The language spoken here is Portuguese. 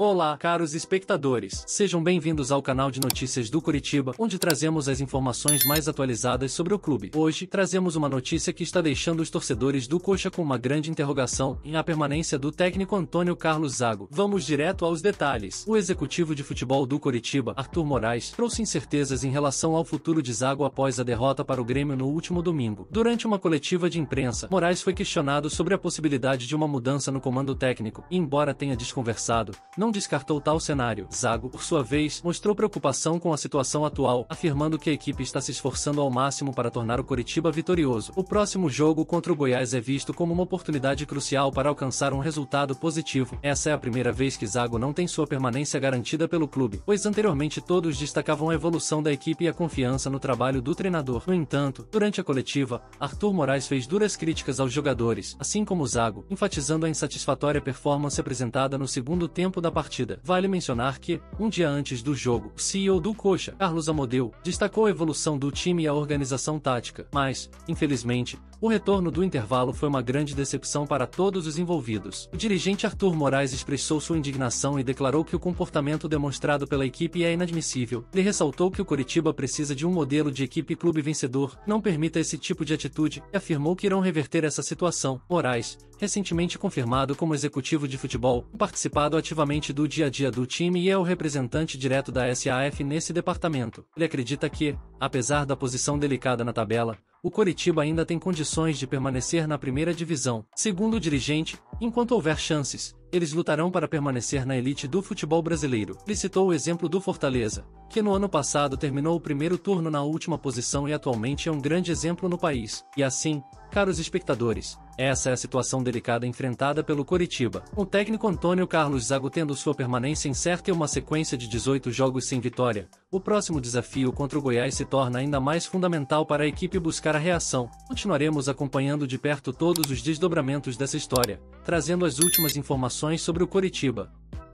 Olá, caros espectadores. Sejam bem-vindos ao canal de notícias do Curitiba, onde trazemos as informações mais atualizadas sobre o clube. Hoje, trazemos uma notícia que está deixando os torcedores do Coxa com uma grande interrogação em a permanência do técnico Antônio Carlos Zago. Vamos direto aos detalhes. O executivo de futebol do Curitiba, Arthur Moraes, trouxe incertezas em relação ao futuro de Zago após a derrota para o Grêmio no último domingo. Durante uma coletiva de imprensa, Moraes foi questionado sobre a possibilidade de uma mudança no comando técnico, e embora tenha desconversado, não não descartou tal cenário. Zago, por sua vez, mostrou preocupação com a situação atual, afirmando que a equipe está se esforçando ao máximo para tornar o Coritiba vitorioso. O próximo jogo contra o Goiás é visto como uma oportunidade crucial para alcançar um resultado positivo. Essa é a primeira vez que Zago não tem sua permanência garantida pelo clube, pois anteriormente todos destacavam a evolução da equipe e a confiança no trabalho do treinador. No entanto, durante a coletiva, Arthur Moraes fez duras críticas aos jogadores, assim como Zago, enfatizando a insatisfatória performance apresentada no segundo tempo da partida. Vale mencionar que, um dia antes do jogo, o CEO do Coxa, Carlos Amodeu, destacou a evolução do time e a organização tática, mas, infelizmente, o retorno do intervalo foi uma grande decepção para todos os envolvidos. O dirigente Arthur Moraes expressou sua indignação e declarou que o comportamento demonstrado pela equipe é inadmissível. Ele ressaltou que o Curitiba precisa de um modelo de equipe clube vencedor, não permita esse tipo de atitude, e afirmou que irão reverter essa situação. Moraes, recentemente confirmado como executivo de futebol, participado ativamente do dia a dia do time e é o representante direto da SAF nesse departamento. Ele acredita que, apesar da posição delicada na tabela, o Coritiba ainda tem condições de permanecer na primeira divisão. Segundo o dirigente, enquanto houver chances, eles lutarão para permanecer na elite do futebol brasileiro. Ele citou o exemplo do Fortaleza, que no ano passado terminou o primeiro turno na última posição e atualmente é um grande exemplo no país. E assim, caros espectadores, essa é a situação delicada enfrentada pelo Coritiba. O técnico Antônio Carlos Zago tendo sua permanência incerta e uma sequência de 18 jogos sem vitória, o próximo desafio contra o Goiás se torna ainda mais fundamental para a equipe buscar a reação. Continuaremos acompanhando de perto todos os desdobramentos dessa história, trazendo as últimas informações sobre o Coritiba.